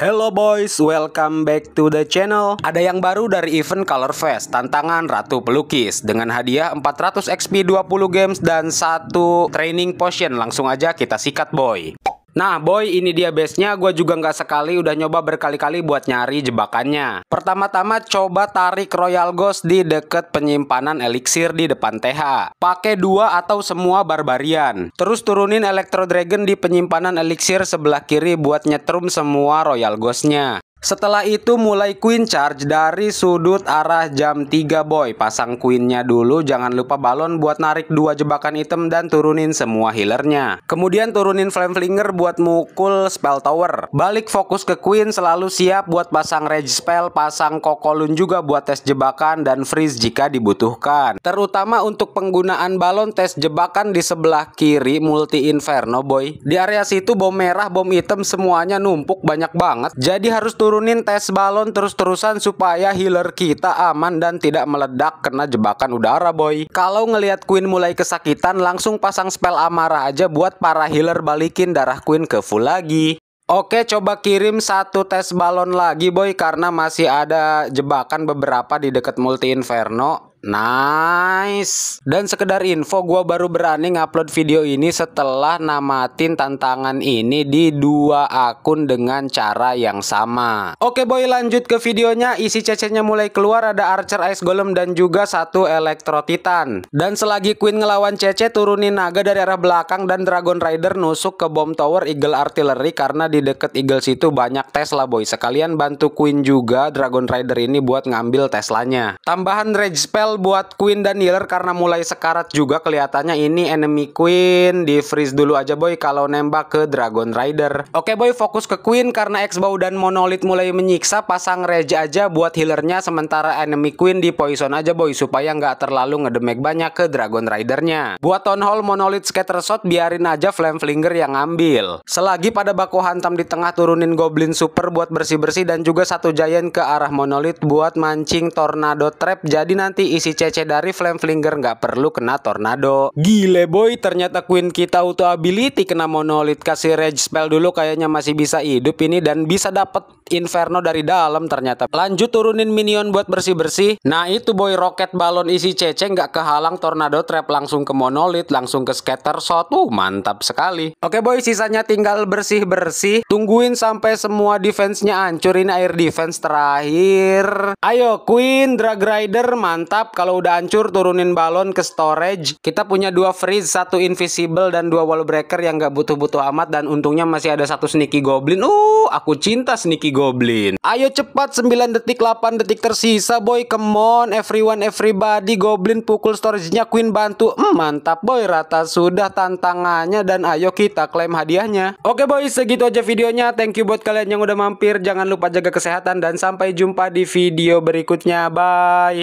Hello boys, welcome back to the channel. Ada yang baru dari event Color Fest, tantangan Ratu Pelukis dengan hadiah 400 XP 20 games dan satu training potion. Langsung aja kita sikat boy. Nah boy ini dia base-nya gue juga nggak sekali udah nyoba berkali-kali buat nyari jebakannya Pertama-tama coba tarik royal ghost di deket penyimpanan elixir di depan TH Pakai dua atau semua barbarian Terus turunin electro dragon di penyimpanan elixir sebelah kiri buat nyetrum semua royal Ghost-nya setelah itu mulai queen charge dari sudut arah jam 3 boy Pasang queennya dulu jangan lupa balon buat narik dua jebakan item dan turunin semua healernya Kemudian turunin flame flinger buat mukul spell tower Balik fokus ke queen selalu siap buat pasang rage spell Pasang kokolun juga buat tes jebakan dan freeze jika dibutuhkan Terutama untuk penggunaan balon tes jebakan di sebelah kiri multi inferno boy Di area situ bom merah bom item semuanya numpuk banyak banget Jadi harus turun turunin tes balon terus-terusan supaya healer kita aman dan tidak meledak kena jebakan udara boy Kalau ngelihat Queen mulai kesakitan langsung pasang spell amarah aja buat para healer balikin darah Queen ke full lagi Oke coba kirim satu tes balon lagi boy karena masih ada jebakan beberapa di dekat multi inferno Nice. Dan sekedar info, gue baru berani ngupload video ini setelah namatin tantangan ini di dua akun dengan cara yang sama. Oke boy, lanjut ke videonya. Isi nya mulai keluar ada Archer Ice Golem dan juga satu Electro Titan. Dan selagi Queen ngelawan Cece, turunin naga dari arah belakang dan Dragon Rider nusuk ke Bomb tower Eagle Artillery karena di deket Eagle situ banyak Tesla boy. Sekalian bantu Queen juga Dragon Rider ini buat ngambil Teslanya. Tambahan Rage Spell buat Queen dan healer karena mulai sekarat juga kelihatannya ini enemy Queen di freeze dulu aja boy kalau nembak ke Dragon Rider. Oke boy fokus ke Queen karena x dan Monolith mulai menyiksa pasang Rage aja buat healernya sementara enemy Queen di poison aja boy supaya nggak terlalu ngedemek banyak ke Dragon Ridernya. Buat Town Hall Monolith Scatter Shot biarin aja Flame Flinger yang ngambil. Selagi pada baku hantam di tengah turunin Goblin Super buat bersih-bersih dan juga satu Giant ke arah Monolith buat mancing Tornado Trap jadi nanti si CC dari Flame Flinger nggak perlu kena tornado. Gile boy, ternyata Queen kita auto ability kena monolith kasih rage spell dulu kayaknya masih bisa hidup ini dan bisa dapet inferno dari dalam ternyata. Lanjut turunin minion buat bersih-bersih. Nah itu boy roket balon isi CC nggak kehalang tornado trap langsung ke monolith, langsung ke scatter shot. Uh, mantap sekali. Oke boy, sisanya tinggal bersih-bersih. Tungguin sampai semua defense-nya hancurin air defense terakhir. Ayo Queen Drag Rider mantap kalau udah hancur turunin balon ke storage. Kita punya dua freeze, satu invisible dan dua wall breaker yang nggak butuh-butuh amat dan untungnya masih ada satu sneaky goblin. Uh, aku cinta sneaky goblin. Ayo cepat 9 detik 8 detik tersisa boy. Come on everyone everybody goblin pukul storage-nya Queen bantu. Hmm, mantap boy rata sudah tantangannya dan ayo kita klaim hadiahnya. Oke boy, segitu aja videonya. Thank you buat kalian yang udah mampir. Jangan lupa jaga kesehatan dan sampai jumpa di video berikutnya. Bye.